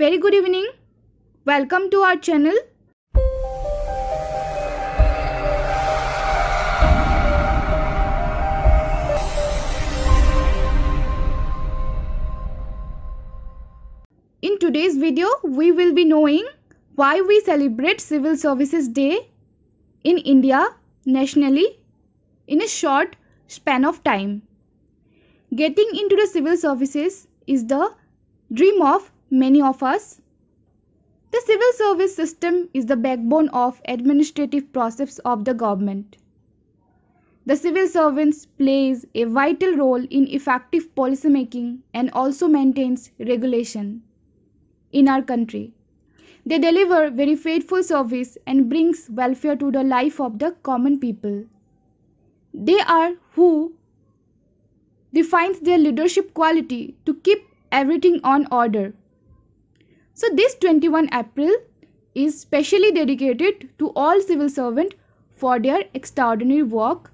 Very good evening. Welcome to our channel. In today's video, we will be knowing why we celebrate Civil Services Day in India nationally in a short span of time. Getting into the civil services is the dream of many of us. The civil service system is the backbone of administrative process of the government. The civil servants plays a vital role in effective policy making and also maintains regulation in our country. They deliver very faithful service and brings welfare to the life of the common people. They are who defines their leadership quality to keep everything on order. So this 21 April is specially dedicated to all civil servants for their extraordinary work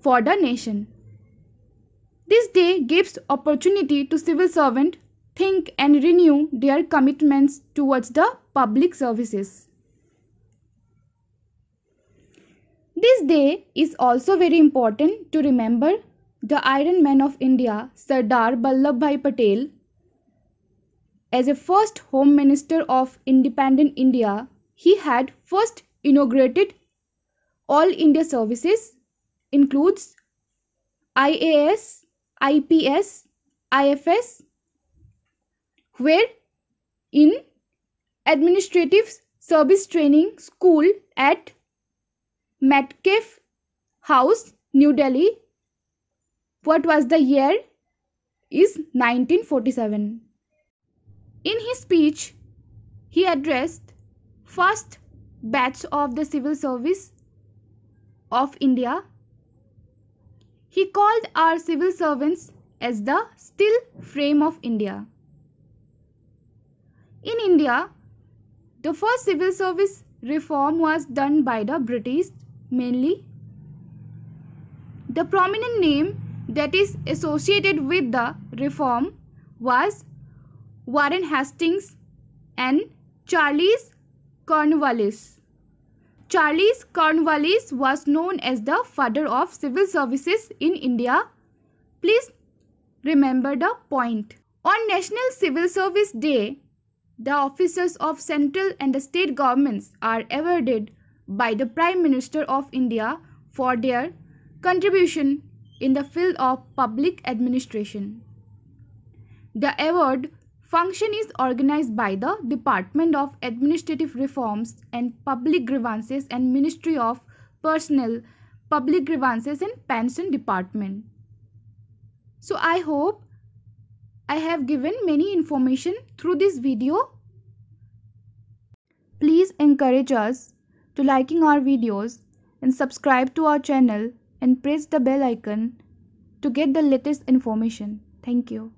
for the nation. This day gives opportunity to civil servants think and renew their commitments towards the public services. This day is also very important to remember the Iron Man of India, Sardar Vallabhbhai Patel, as a first Home Minister of independent India, he had first inaugurated all India services includes IAS, IPS, IFS, where in administrative service training school at Metcalfe House, New Delhi. What was the year? Is 1947. In his speech, he addressed first batch of the civil service of India. He called our civil servants as the still frame of India. In India, the first civil service reform was done by the British mainly. The prominent name that is associated with the reform was Warren Hastings and Charles Cornwallis. Charles Cornwallis was known as the father of civil services in India. Please remember the point. On National Civil Service Day, the officers of central and state governments are awarded by the Prime Minister of India for their contribution in the field of public administration. The award Function is organized by the Department of Administrative Reforms and Public Grievances and Ministry of Personnel, Public Grievances and Pension Department. So I hope I have given many information through this video. Please encourage us to liking our videos and subscribe to our channel and press the bell icon to get the latest information. Thank you.